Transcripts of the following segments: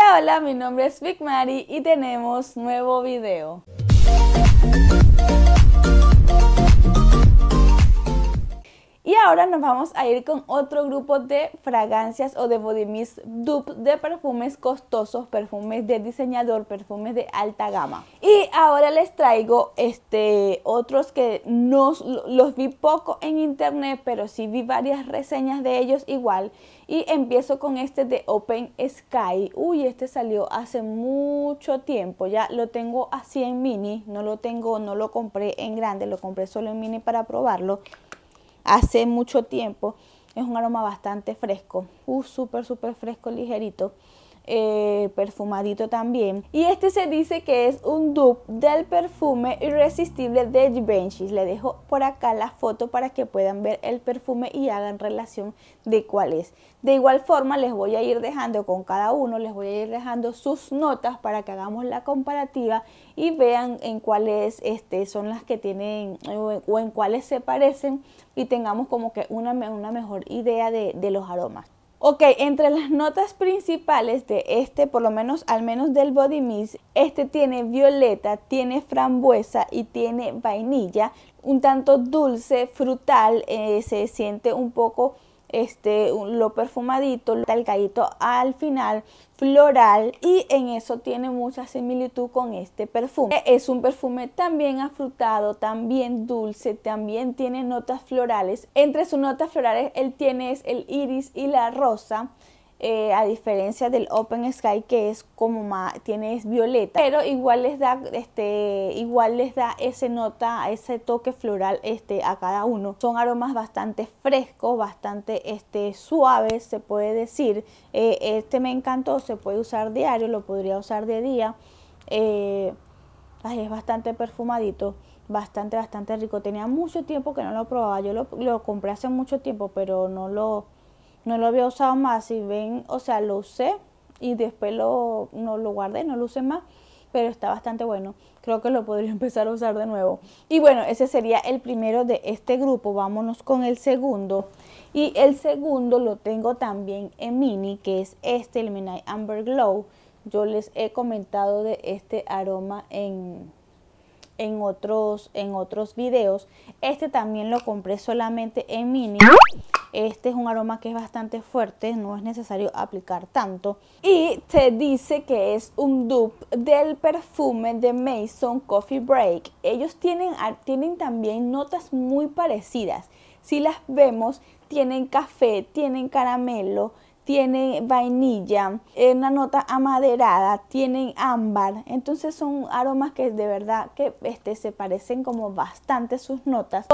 Hola, hola, mi nombre es Big Mari y tenemos nuevo video. Y ahora nos vamos a ir con otro grupo de fragancias o de body mist dupe de perfumes costosos, perfumes de diseñador, perfumes de alta gama. Y ahora les traigo este, otros que no, los vi poco en internet, pero sí vi varias reseñas de ellos igual. Y empiezo con este de Open Sky. Uy, este salió hace mucho tiempo, ya lo tengo así en mini, no lo tengo, no lo compré en grande, lo compré solo en mini para probarlo hace mucho tiempo. Es un aroma bastante fresco, uh, súper, súper fresco, ligerito. Eh, perfumadito también. Y este se dice que es un dupe del perfume irresistible de Givenchy. Le dejo por acá la foto para que puedan ver el perfume y hagan relación de cuál es. De igual forma les voy a ir dejando con cada uno, les voy a ir dejando sus notas para que hagamos la comparativa y vean en cuáles este, son las que tienen o en, cuáles se parecen y tengamos como que una, mejor idea de los aromas. Ok, entre las notas principales de este, por lo menos al menos del Body Mist, este tiene violeta, tiene frambuesa y tiene vainilla, un tanto dulce, frutal, eh, se siente un poco este, lo perfumadito, lo talcadito al final, floral y en eso tiene mucha similitud con este perfume. Es un perfume también afrutado, también dulce, también tiene notas florales. Entre sus notas florales él tiene es el iris y la rosa eh, a diferencia del Open Sky que es como más, tiene es violeta, pero igual les da este igual les da ese nota, ese toque floral este a cada uno. Son aromas bastante frescos, bastante este suaves, se puede decir. Eh, este me encantó, se puede usar diario, lo podría usar de día. Eh, es bastante perfumadito bastante, bastante rico. Tenía mucho tiempo que no lo probaba. Yo lo, compré hace mucho tiempo, pero no lo, no lo había usado más. Y ven, o sea, lo usé y después lo, no lo guardé, no lo usé más, pero está bastante bueno. Creo que lo podría empezar a usar de nuevo. Y bueno, ese sería el primero de este grupo. Vámonos con el segundo. Y el segundo lo tengo también en mini, que es este, el Midnight Amber Glow. Yo les he comentado de este aroma en, en, otros, en otros videos. Este también lo compré solamente en mini este es un aroma que es bastante fuerte, no es necesario aplicar tanto. Y te dice que es un dupe del perfume de Mason Coffee Break. Ellos tienen, ah, tienen también notas muy parecidas. Si las vemos, tienen café, tienen caramelo, tiene vainilla, una nota amaderada, tienen ámbar. Entonces son aromas que de verdad que este, se parecen como bastante sus notas.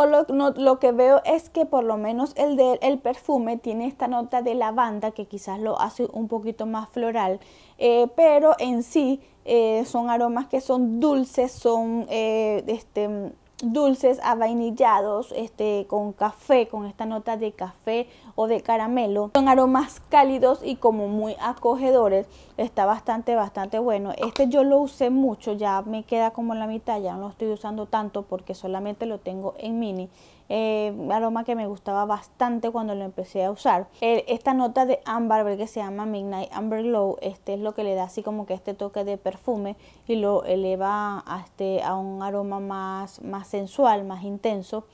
lo que veo es que por lo menos el del perfume tiene esta nota de lavanda que quizás lo hace un poquito más floral. Eh, pero en sí eh, son aromas que son dulces, son eh, este, dulces avainillados este, con café, con esta nota de café o de caramelo. Son aromas cálidos y como muy acogedores Está bastante, bastante bueno. Este yo lo usé mucho, ya me queda como la mitad, ya no lo estoy usando tanto porque solamente lo tengo en mini. Eh, aroma que me gustaba bastante cuando lo empecé a usar. Eh, esta nota de ámbar que se llama Midnight Amber Glow, este es lo que le da así como que este toque de perfume y lo eleva a, este, a un aroma más, más sensual, más intenso.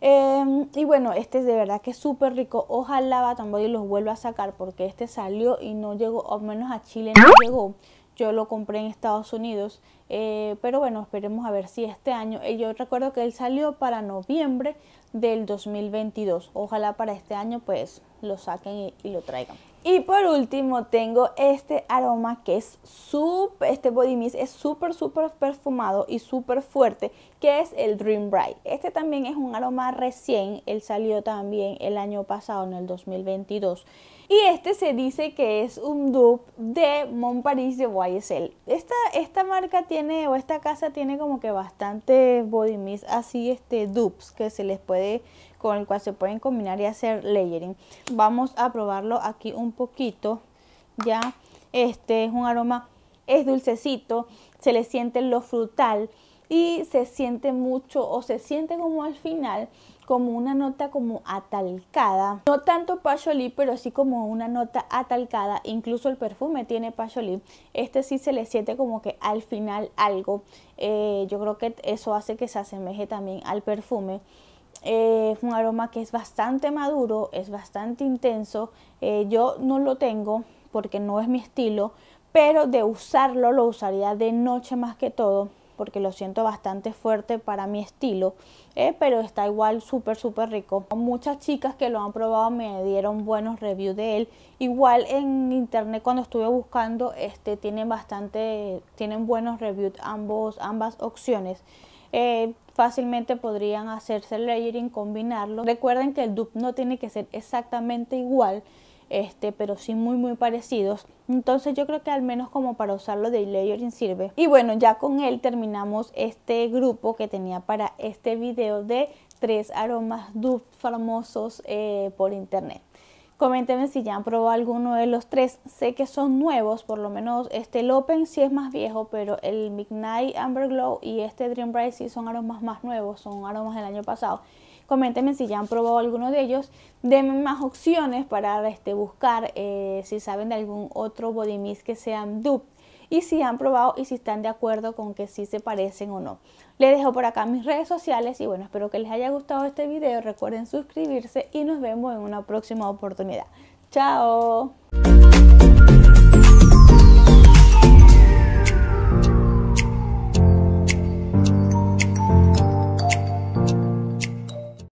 Em, y bueno, este es de verdad que es súper rico. Ojalá Body los vuelva a sacar porque este salió y no llegó, o menos a Chile no llegó. Yo lo compré en Estados Unidos. Eh, pero bueno, esperemos a ver si este año. Eh, yo recuerdo que él salió para noviembre del 2022. Ojalá para este año pues lo saquen y, lo traigan. Y por último tengo este aroma que es súper, este body mist es súper, súper perfumado y súper fuerte que es el Dream Bright. Este también es un aroma recién, él salió también el año pasado, en el 2022. Y este se dice que es un dupe de Paris de YSL. Esta, esta marca tiene, o esta casa tiene como que bastante body mist, así este dupes que se les puede, con el cual se pueden combinar y hacer layering. Vamos a probarlo aquí un poquito, ya. Este es un aroma, es dulcecito, se le siente lo frutal, y se siente mucho o se siente como al final como una nota como atalcada, no tanto pacholí, pero sí como una nota atalcada, incluso el perfume tiene pacholí, este sí se le siente como que al final algo, eh, yo creo que eso hace que se asemeje también al perfume. Eh, es un aroma que es bastante maduro, es bastante intenso, eh, yo no lo tengo porque no es mi estilo, pero de usarlo lo usaría de noche más que todo porque lo siento bastante fuerte para mi estilo, eh, pero está igual súper, súper rico. Muchas chicas que lo han probado me dieron buenos reviews de él. Igual en internet cuando estuve buscando, este, tienen bastante, tienen buenos reviews ambos, ambas opciones. Eh, fácilmente podrían hacerse el layering, combinarlo. Recuerden que el dupe no tiene que ser exactamente igual, este, pero sí muy muy parecidos. Entonces yo creo que al menos como para usarlo de layering sirve. Y bueno, ya con él terminamos este grupo que tenía para este video de tres aromas dupe famosos eh, por internet. Coméntenme si ya han probado alguno de los tres. Sé que son nuevos, por lo menos este el Open sí es más viejo, pero el Midnight Amber Glow y este Dream Bright sí son aromas más nuevos, son aromas del año pasado. Coméntenme si ya han probado alguno de ellos. Denme más opciones para este, buscar eh, si saben de algún otro body mist que sean dupe y si han probado y si están de acuerdo con que sí se parecen o no. Les dejo por acá mis redes sociales y bueno, espero que les haya gustado este video. Recuerden suscribirse y nos vemos en una próxima oportunidad. ¡Chao!